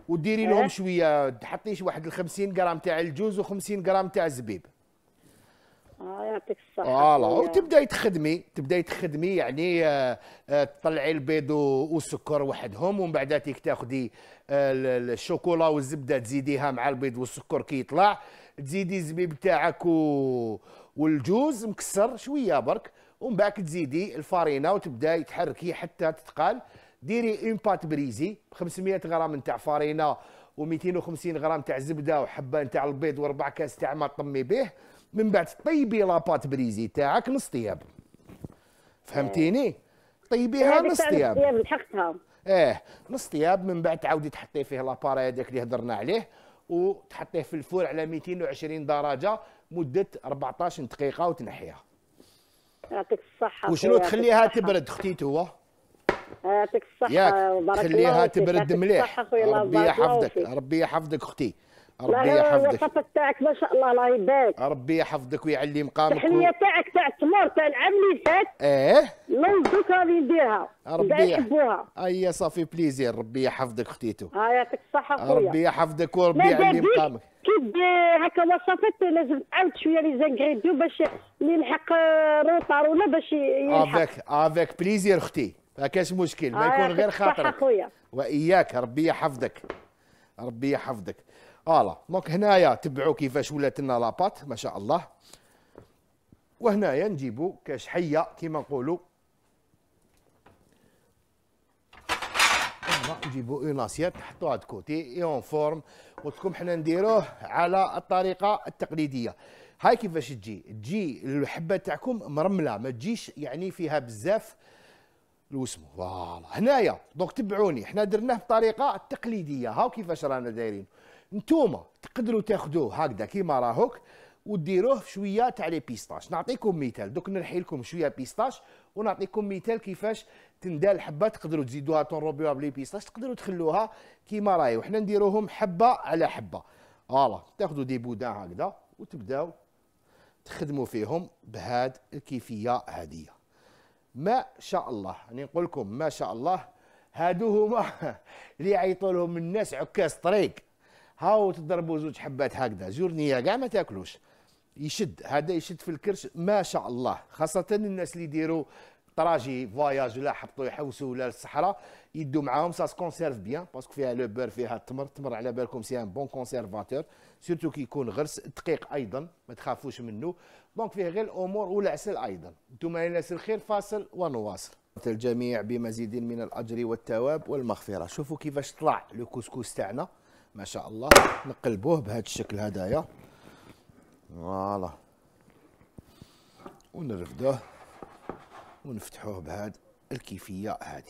وديري لهم إيه. شويه تحطيش واحد ال 50 غرام تاع الجوز و50 غرام تاع الزبيب اه يعطيك الصحه فوالا وتبداي تخدمي تبداي تخدمي يعني آه، آه، تطلعي البيض والسكر وحدهم ومن بعد تاخذي آه، الشوكولا والزبده تزيديها مع البيض والسكر كي يطلع تزيدي الزبيب تاعك و... والجوز مكسر شويه برك ومن بعد تزيدي الفارينه وتبداي تحركي حتى تتقال ديري اون بات بريزي 500 غرام نتاع فارينه و250 غرام تاع زبده وحبه نتاع البيض وربع كاس تاع ما طمي به من بعد طيبي لاباط بريزي تاعك نص طياب فهمتيني طيبيها نص طياب لحقتها اه نص طياب إيه، من بعد تعاودي تحطي فيه لاباري هذاك اللي هضرنا عليه وتحطيه في الفور على 220 درجه مده 14 دقيقه وتنحيها يعطيك الصحه وشنو تخليها تبرد اختي توا يعطيك الصحه ياك تخليها تبرد مليح ربي يحفظك ربي يحفظك اختي ربي يحفظك الوصفه تاعك ما شاء الله الله يبارك ربي يحفظك ويعلي مقامك الحنيه و... تاعك تاع التمر تاع العام اللي فات ايه من دوك غادي نديرها ربي يحبوها اي صافي بليزير ربي يحفظك اختيتو اه يعطيك الصحه خويا ربي يحفظك وربي يعلي مقامك كي هكا وصفات لازم تعاود شويه لي زانغريديو باش يلحق آه، روطار ولا باش يلحق افيك افيك بليزير اختي ما كاش مشكل ما آه، يكون غير خاطرك واياك ربي يحفظك ربي يحفظك فوالا دونك هنايا تبعوا كيفاش ولات لنا لاباط ما شاء الله وهنايا نجيبوا كاش حيه كيما نقولوا نجيبوا اون اسيات نحطوها دكوتي اون فورم قلت لكم حنا نديروه على الطريقه التقليديه هاي كيفاش تجي تجي الحبه تاعكم مرمله ما تجيش يعني فيها بزاف الوسمو فوالا هنايا دونك تبعوني حنا درناه بطريقه تقليديه هاو كيفاش رانا دايرين نتوما تقدروا تاخذوه هكذا كيما راهوك وديروه شويه تاع لي بيستاش نعطيكم مثال دوك نرحي لكم شويه بيستاش ونعطيكم مثال كيفاش تندال حبه تقدروا تزيدوها تنروبيوها بلي بيستاش تقدروا تخلوها كيما راهي وحنا نديروهم حبه على حبه فوالا تاخذوا دي بودان هكذا وتبداو تخدموا فيهم بهاد الكيفيه هذه ما شاء الله راني نقول لكم ما شاء الله هادو هما اللي يعيطوا لهم الناس عكاز طريق هاو تضربوا زوج حبات هكذا جورنيه كاع ما تاكلوش يشد هذا يشد في الكرش ما شاء الله خاصه الناس اللي يديروا طراجي فواياج ولا حبطوا يحوسوا ولا الصحراء يدوا معاهم سا كونسيرف بيان باسكو فيها لو بور فيها التمر التمر على بالكم سي ان بون كونسيرفاتور سيرتو كي يكون غرس دقيق ايضا ما تخافوش منه دونك فيه غير الامور والعسل ايضا انتم يا ناس الخير فاصل ونواصل الجميع بمزيد من الاجر والثواب والمغفره شوفوا كيفاش طلع لو كسكس تاعنا ما شاء الله نقلبوه بهذا الشكل هدايا فوالا ونرفدوه ونفتحوه بهاد الكيفيه هذه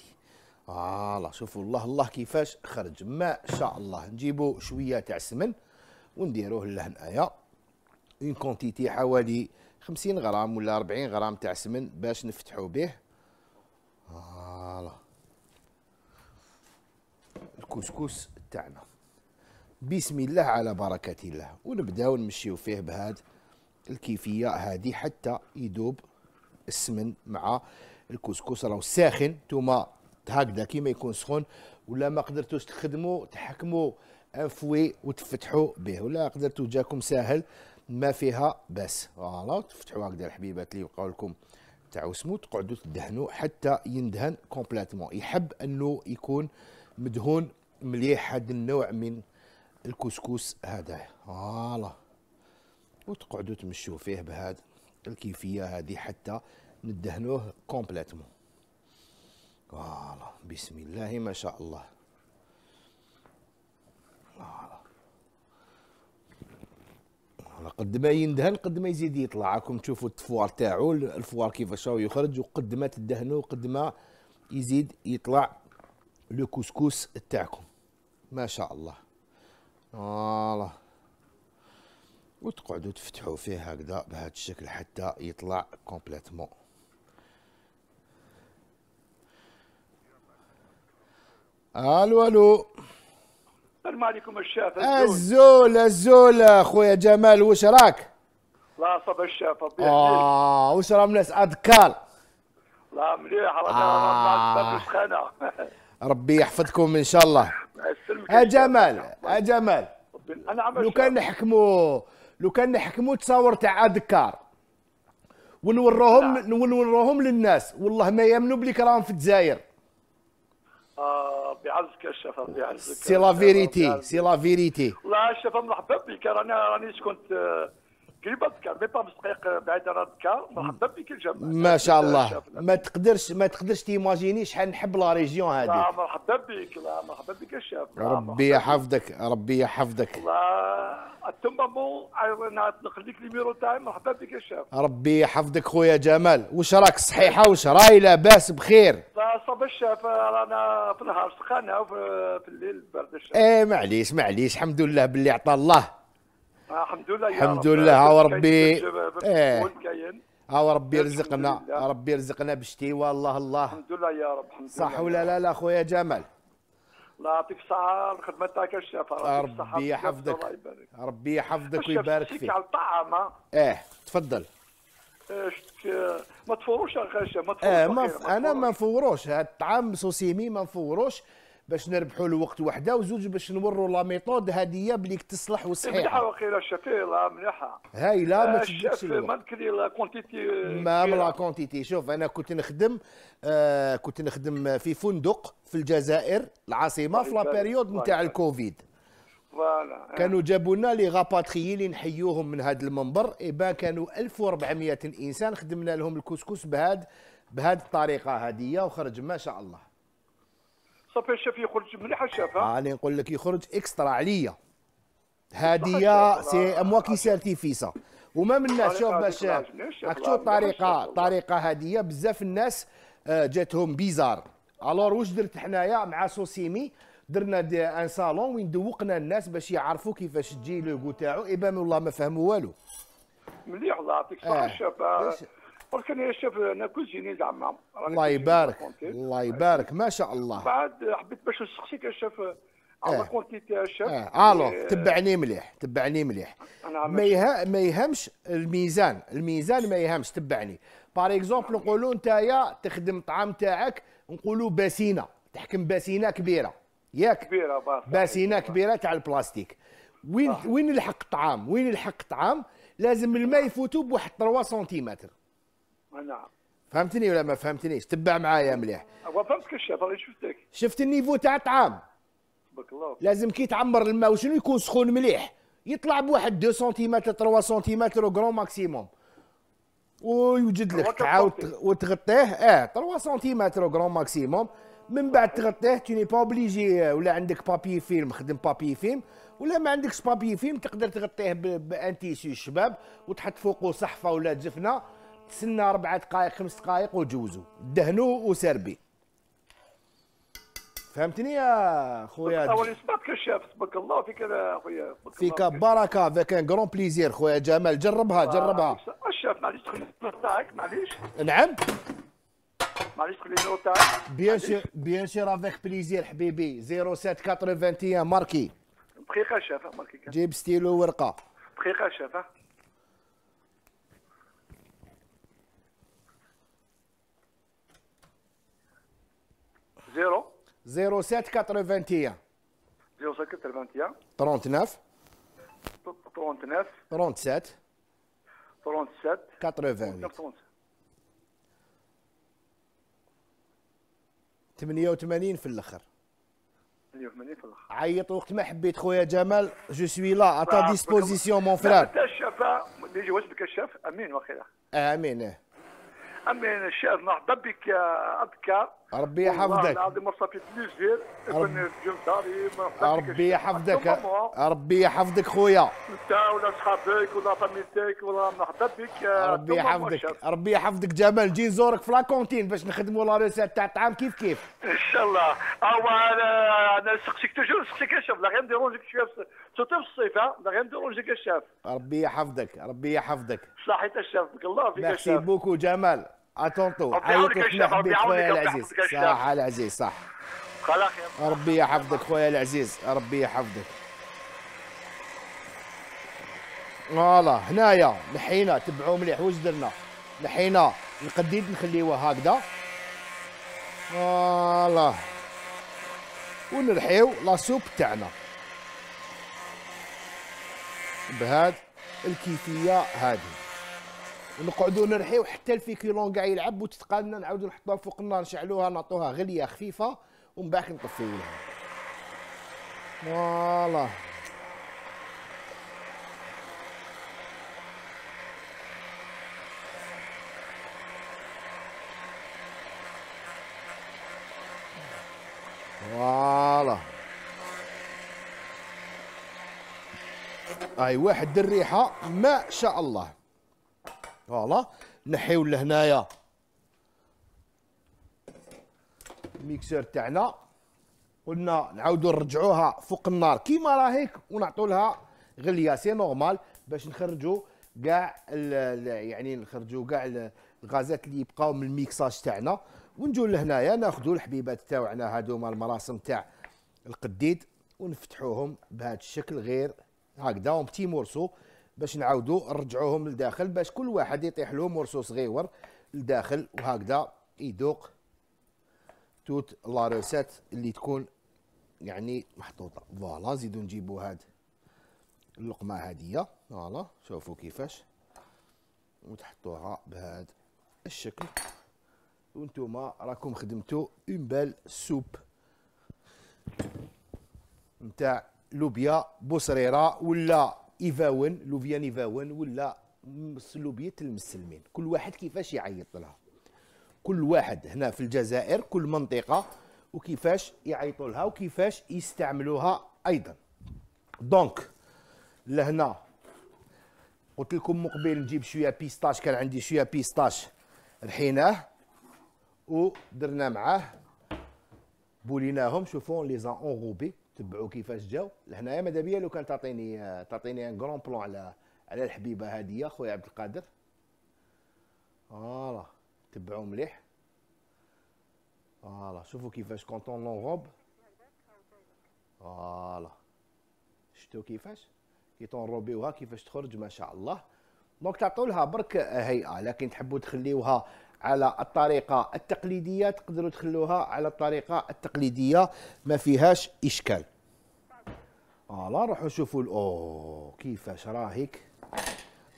فوالا شوفوا الله الله كيفاش خرج ما شاء الله نجيبو شويه تاع السمن ونديروه لهنايا اون كونتيتي حوالي 50 غرام ولا 40 غرام تاع سمن باش نفتحو به فوالا الكسكس تاعنا بسم الله على بركة الله ونبداو نمشيو فيه بهاد الكيفية هادي حتى يدوب السمن مع الكسكس راهو ساخن نتوما هكذا كيما يكون سخون ولا ما قدرتوش تخدموا تحكموا انفوي وتفتحوا به ولا قدرتوا جاكم ساهل ما فيها بس فوالا تفتحوا هكذا الحبيبات اللي وقعوا لكم تاعو سمو تقعدوا تدهنوا حتى يندهن كومبليتمون يحب انه يكون مدهون مليح هذا النوع من الكسكس هذا فوالا وتقعدوا تمشوا فيه بهاد الكيفيه هذه حتى ندهنوه كومبليتمون فوالا بسم الله ما شاء الله فوالا قد ما يندهن قد ما يزيد يطلع راكم تشوفوا التفوار تاعو الفوار كيفاش راهو يخرج وقد ما تدهنوا قد ما يزيد يطلع لو كسكس تاعكم ما شاء الله فوالا وتقعدوا تفتحوا فيه هكذا بهذا الشكل حتى يطلع كومبليتمون الو الو السلام عليكم الشاف الزول الزول خويا جمال واش راك؟ لا صبا الشاف اه واش راه ناس اذكار لا مليح راه آه. ربي يحفظكم ان شاء الله اجمال اجمال لو كان نحكموا لو كان نحكموا تصاور تاع ادكار ونوروهم نعم. نوروهم للناس والله ما يامنوا بلي راهم في الجزائر آه بعزك الشفا بعزك سي لا فيريتي سي لا فيريتي والله الشفا مرحبا بك راني راني كنت كيما ذكر مي با دقيق آه، بعيد على الدكار مرحبا بك الجماعه ما شاء الله ما تقدرش ما تقدرش تيماجيني شحال نحب لا ريجيون هذه مرحبا بك مرحبا بك الشاف ربي يحفظك ربي يحفظك التمامو ايضا نخليك الميرو تاعي مرحبا بك الشاف ربي يحفظك خويا جمال واش راك صحيحه واش راي لاباس بخير صاب الشاف رانا في النهار سخانه وفي الليل برد الشاف ايه معليش معليش الحمد لله باللي عطى الله آه، الحمد لله يا الحمد لله ها آه، ربي ايه هاو آه، ربي يرزقنا ربي يرزقنا بشتي والله الله الحمد لله يا رب الحمد صح ولا لا لا خويا جمال الله يعطيك الصحة الخدمة تاعك الشفا ربي يحفظك ربي يحفظك ويبارك فيك على الطعام اه تفضل إيه، ما تفوروش اخي ما تفوروش إيه، انا ما نفوروش الطعام سوسيمي ما نفوروش باش نربحوا الوقت وحده وزوج باش نوروا لا ميثود هذه بليك تصلح وصحيحه مليحه وقيله الشتاء لا مليحه هاي لا ما تشدكش ما نكري لا كونتيتي ما لا كونتيتي شوف انا كنت نخدم آه كنت نخدم في فندق في الجزائر العاصمه طيب، في لا بيريود طيب، طيب، نتاع الكوفيد فوالا آه. كانوا جابوا لنا لي غاباتريي اللي نحيوهم من هذا المنبر با كانوا 1400 انسان خدمنا لهم الكسكس بهذا بهذه الطريقه هذه وخرج ما شاء الله صافي الشاف يخرج مليح الشاف ها راني نقول لك يخرج اكسترا عليا هادية سي اموا كي سيرتيفيسا وما من الناس شوف باش راك تشوف طريقه طريقه هاديه بزاف الناس آه، جاتهم بيزار الور واش درت حنايا مع سوسيمي درنا دي ان صالون وين دوقنا الناس باش يعرفوا كيفاش تجي لو كو تاعو اي والله ما فهموا والو مليح الله يعطيك الصحه آه، الشباب آه، ولكن يا شيف انا كوزيني جيني زعما الله يبارك الله يبارك ما شاء الله بعد حبيت باش نسقسيك يا شيف على آه. كونتيتي يا شيف اه الو آه. تبعني مليح تبعني مليح ما, ما يهمش الميزان الميزان ما يهمش تبعني باغ اكزومبل نقولوا نتايا تخدم الطعام تاعك نقولوا باسينه تحكم باسينه كبيره ياك كبيره باسينه كبيره تاع البلاستيك وين وين الحق الطعام وين الحق الطعام لازم الماء يفوتوا بواحد 3 سنتيمتر آه، نعم فهمتني ولا ما فهمتنيش تبع معايا مليح فهمت كل شيء شفتك شفت النيفو تاع الطعام تبارك الله لازم كي تعمر الماء وشنو يكون سخون مليح يطلع بواحد 2 سنتيمتر 3 سنتيمتر وغرون ماكسيموم ويوجد لك تعاود وتغطيه اه 3 سنتيمتر وغرون ماكسيموم من بعد تغطيه توني با اوبليجي ولا عندك بابي فيلم خدم بابي فيلم ولا ما عندكش بابي فيلم تقدر تغطيه بان تيسيو شباب وتحط فوقه صحفه ولا جفنه تسنى أربعة دقائق خمس دقائق وجوزوا دهنوا وسربي فهمتني يا خويا اول سمعتك كشاف تبارك الله فيك انا خويا فيك بركه فيك ان كرون بليزير خويا جمال جربها جربها الشاف معليش تخلي تاعك معليش نعم معليش تخلي النور تاعك بيان سور بيان سور افيك بليزير حبيبي 07 81 ماركي دقيقه شافه ماركي جيب ستيلو ورقه دقيقه شافه 0 07 81 07 81 39 39 37 37 88 88 في الاخر 88 في الاخر عيط وقت ما حبيت خويا جمال جو سوي لا اتا ديسبوزيسيون مون فرار حتى الشفاء اللي الشاف امين واخيرا امين امين الشاف مرحبا بك ابكار ربي يحفظك ربي يحفظك ربي يحفظك خويا انت ولا صحابك ولا فاميلتك ولا مرحبا بك ربي يحفظك ربي يحفظك جمال جي نزورك في لاكونتين باش نخدموا لا ريسيت تاع الطعام كيف كيف ان شاء الله هو انا نسقسيك توجور نسقسيك الشاف لا غير نديرونجيك شويه سوتو في الصيف لا غير نديرونجيك الشاف ربي يحفظك ربي يحفظك صحيت الشاف بك الله فيك الشاف ميرسي بوكو جمال À tantôt. عيط ربي بك خويا العزيز. صح العزيز صح. خلاص ربي يحفظك خويا العزيز، ربي يحفظك. فوالا هنايا نحينا تبعوا مليح واش درنا؟ نحينا القديد نخليوه هكذا. فوالا. ونرحيو لاسوب تاعنا. بهاد الكيفيه هذه نقعدوا نرحيو حتى الفيكيلون كاع يلعب وتتقالنا نعاودوا نحطوها فوق النار نشعلوها نعطوها غليه خفيفه ومن بعد نطفيوها فوالا فوالا اي واحد الريحه ما شاء الله فوالا نحيو لهنايا الميكسور تاعنا قلنا نعاودو نرجعوها فوق النار كيما راهيك ونعطو لها غليه سي نورمال باش نخرجو كاع يعني نخرجو كاع الغازات اللي يبقاو من الميكساج تاعنا ونجو لهنايا ناخدو الحبيبات تاعنا هادوما المراسم تاع القديد ونفتحوهم بهذا الشكل غير هكذا اون بتي مورسو باش نعاودوا نرجعوهم لداخل باش كل واحد يطيح له مرسو صغيور لداخل وهكذا يذوق توت لا ريسيت اللي تكون يعني محطوطه فوالا نزيدو نجيبو هاد اللقمه هاديه فوالا شوفوا كيفاش وتحطوها بهاد الشكل وانتوما راكم خدمتو اون بال سوب نتاع لوبيا بصريره ولا ايفاون لوفيان ايفاون ولا سلوبيه المسلمين كل واحد كيفاش يعيط لها كل واحد هنا في الجزائر كل منطقه وكيفاش يعيطوا لها وكيفاش يستعملوها ايضا دونك لهنا قلت لكم مقبل نجيب شويه بيستاش كان عندي شويه بيستاش رحيناه ودرنا معاه بوليناهم شوفوا لي زان اونغوبي تبعوا كيفاش جاو لهنايا ماذا بيا لو كان تعطيني تعطيني ان كرون بلون على على الحبيبه هذه خويا عبد القادر فوالا تبعوا مليح فوالا شوفوا كيفاش كونطون لون روب فوالا شفتوا كيفاش كي تنروبيوها كيفاش تخرج ما شاء الله دونك تعطولها برك هيئه لكن تحبوا تخليوها على الطريقه التقليديه تقدروا تخلوها على الطريقه التقليديه ما فيهاش اشكال فوالا روحوا شوفوا او كيفاش راهيك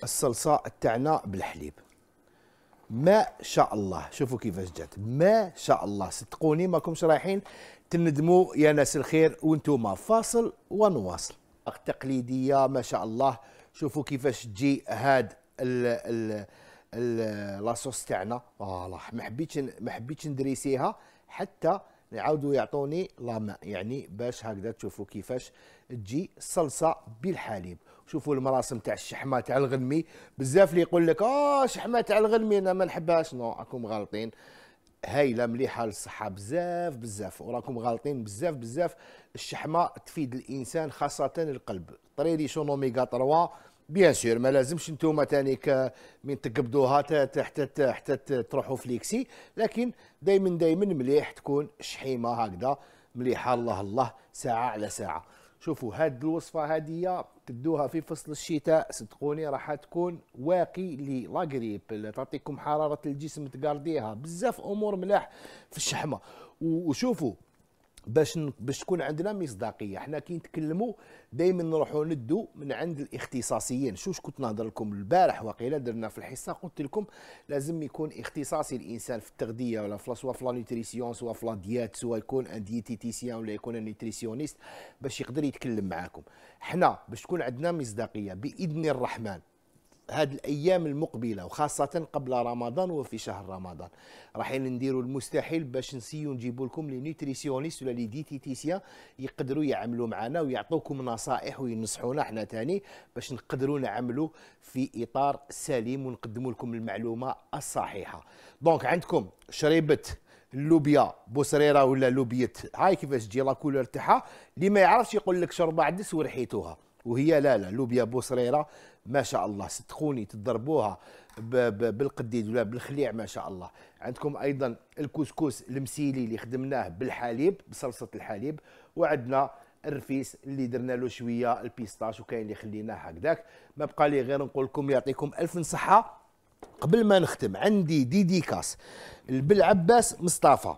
الصلصه تاعنا بالحليب ما شاء الله شوفوا كيفاش جات ما شاء الله صدقوني ماكمش رايحين تندموا يا ناس الخير وانتم فاصل ونواصل التقليديه ما شاء الله شوفوا كيفاش تجي هاد ال ال لاصوص تاعنا فوالا ما حبيتش ما حبيتش ندريسيها حتى يعاودوا يعطوني ما يعني باش هكذا تشوفوا كيفاش تجي الصلصه بالحليب شوفوا المراسم تاع الشحمه تاع الغنمي بزاف اللي يقول لك اه شحمه تاع الغنمي انا ما نحبهاش نو راكم غالطين هايله مليحه للصحه بزاف بزاف وراكم غالطين بزاف بزاف الشحمه تفيد الانسان خاصه القلب طريري شون اوميغا 3 بيان سور ما لازمش انتم تاني ك من تقبضوها حتى حتى تروحوا فليكسي لكن دائما دائما مليح تكون شحيمه هكذا مليحه الله الله ساعه على ساعه شوفوا هاد الوصفه هادية تدوها في فصل الشتاء صدقوني راح تكون واقي غريب تعطيكم حراره الجسم تقارديها بزاف امور ملاح في الشحمه وشوفوا باش باش تكون عندنا مصداقيه حنا كي نتكلموا دائما نروحوا ندوا من عند الاختصاصيين شوش كنت نهضر لكم البارح وقيلا درنا في الحصه قلت لكم لازم يكون اختصاصي الانسان في التغذيه ولا في سوا في لا نوتريسيون سوا في لا ديات سوا يكون ان ديتيتيسيان ولا يكون ان نوتريسيونيست باش يقدر يتكلم معاكم حنا باش تكون عندنا مصداقيه باذن الرحمن هذه الايام المقبله وخاصه قبل رمضان وفي شهر رمضان رايحين نديروا المستحيل باش نسيو نجيبوا لكم لي نوتريسيونيست ولا لي ديتيتيسيان يقدروا يعملوا معنا ويعطوكم نصائح وينصحونا حنا تاني باش نقدروا نعملوا في اطار سليم ونقدموا لكم المعلومه الصحيحه دونك عندكم شريبه اللوبيا بوسريره ولا لوبيت هاي كيفاش تجي لا كولور تاعها اللي ما يعرفش يقول لك شربه عدس ورحيتوها وهي لا لا لوبيا بوسريره ما شاء الله صدقوني تضربوها بالقديد ولا بالخليع ما شاء الله عندكم ايضا الكسكس المسيلي اللي خدمناه بالحليب بصلصه الحليب وعندنا الرفيس اللي درنا له شويه البيستاش وكاين اللي خليناه هكذاك ما بقى لي غير نقول لكم يعطيكم الف صحه قبل ما نختم عندي ديديكاس بالعباس مصطفى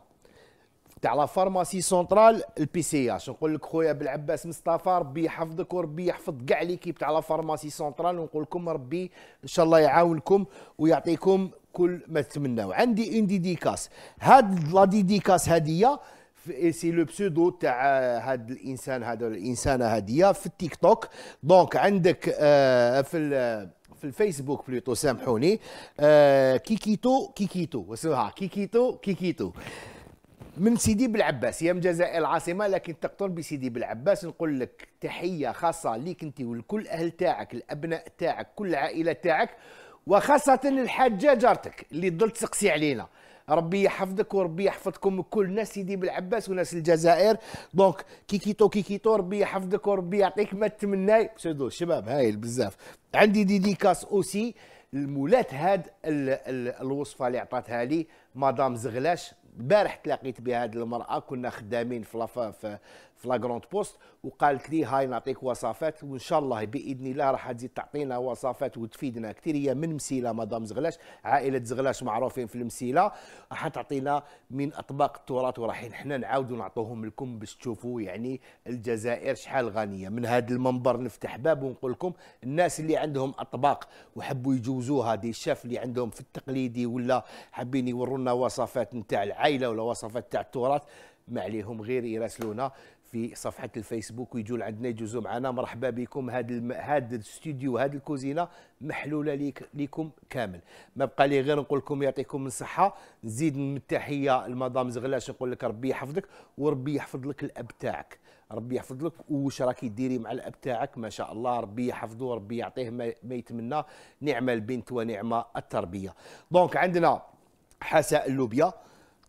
تاع لا فارماسي سونترال البي سي اش نقول لك خويا بالعباس مصطفى ربي يحفظك وربي يحفظ كاع ليكيب تاع لا فارماسي سونترال ونقول لكم ربي ان شاء الله يعاونكم ويعطيكم كل ما تتمناو عندي اون ديديكاس هاد لا ديديكاس هادية سي لو بسودو تاع هاد الانسان هذا الانسانه هادية في التيك توك دونك عندك آه، في في الفيسبوك بلوتو سامحوني آه كيكيتو كيكيتو واسمها كيكيتو كيكيتو من سيدي بالعباس هي من جزائر العاصمه لكن تقطن بسيدي بالعباس نقول لك تحيه خاصه ليك انت ولكل اهل تاعك الابناء تاعك كل العائله تاعك وخاصه الحاجه جارتك اللي ضلت تسقسي علينا ربي يحفظك وربي يحفظكم ناس سيدي بالعباس وناس الجزائر دونك كيكيتو كيكيتو ربي يحفظك وربي يعطيك ما تمناي سيدو شباب هايل بزاف عندي ديديكاس اوسي المولات هاد الوصفه اللي عطاتها لي مدام زغلاش البارح تلاقيت بهذه المراه كنا خدامين في, في في غروند بوست وقالت لي هاي نعطيك وصفات وان شاء الله باذن الله راح تزيد تعطينا وصفات وتفيدنا كثير هي من مسيله مدام زغلاش عائله زغلاش معروفين في المسيله راح تعطينا من اطباق التراث وراح حنا نعاودوا نعطوهم لكم باش تشوفوا يعني الجزائر شحال غنيه من هذا المنبر نفتح باب ونقول لكم الناس اللي عندهم اطباق وحبوا يجوزوها دي الشاف اللي عندهم في التقليدي ولا حابين يورونا وصفات نتاع العائله ولا وصفات تاع التراث ما عليهم غير يراسلونا في صفحه الفيسبوك ويجوا لعندنا يجوزوا معنا مرحبا بكم هذا الم... هذا الاستوديو هذه الكوزينه محلوله ليك... ليكم كامل ما بقى لي غير نقول لكم يعطيكم الصحه نزيد من التحيه لمدام زغلاش نقول لك ربي يحفظك وربي يحفظ لك الاب تاعك ربي يحفظ لك واش راكي ديري مع الاب تاعك ما شاء الله ربي يحفظه ربي يعطيه ما, ما يتمنى نعمه البنت ونعمه التربيه دونك عندنا حساء اللوبيا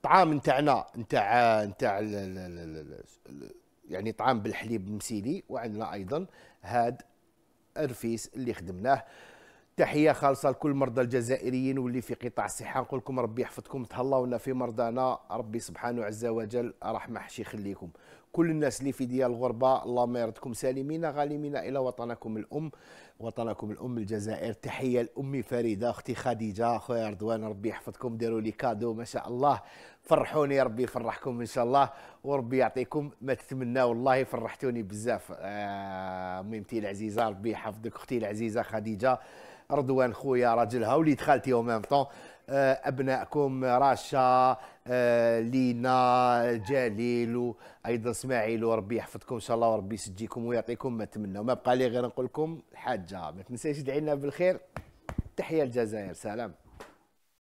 طعام نتاعنا نتاع نتاع يعني طعام بالحليب المسيلي وعندنا ايضا هاد الرفيس اللي خدمناه تحيه خالصه لكل مرضى الجزائريين واللي في قطاع الصحه نقول لكم ربي يحفظكم تهلاونا في مرضانا ربي سبحانه عز وجل رحمه حشي يخليكم كل الناس اللي في ديال الغربه اللهم يردكم سالمين غالمين الى وطنكم الام وطنكم الام الجزائر تحيه لامي فريده اختي خديجه اخويا رضوان ربي يحفظكم ديروا لي كادو ما شاء الله فرحوني ربي يفرحكم ان شاء الله وربي يعطيكم ما تتمناو والله فرحتوني بزاف آه ميمتي العزيزه ربي يحفظك اختي العزيزه خديجه رضوان خويا راجلها وليد خالتي او ميم طون آه، ابنائكم رشا آه، لينا جليل وايضا اسماعيل وربي يحفظكم ان شاء الله وربي يسجيكم ويعطيكم ما تمنوا ما بقى لي غير نقول لكم الحاجه ما تنساش تدعي لنا بالخير تحيه الجزائر سلام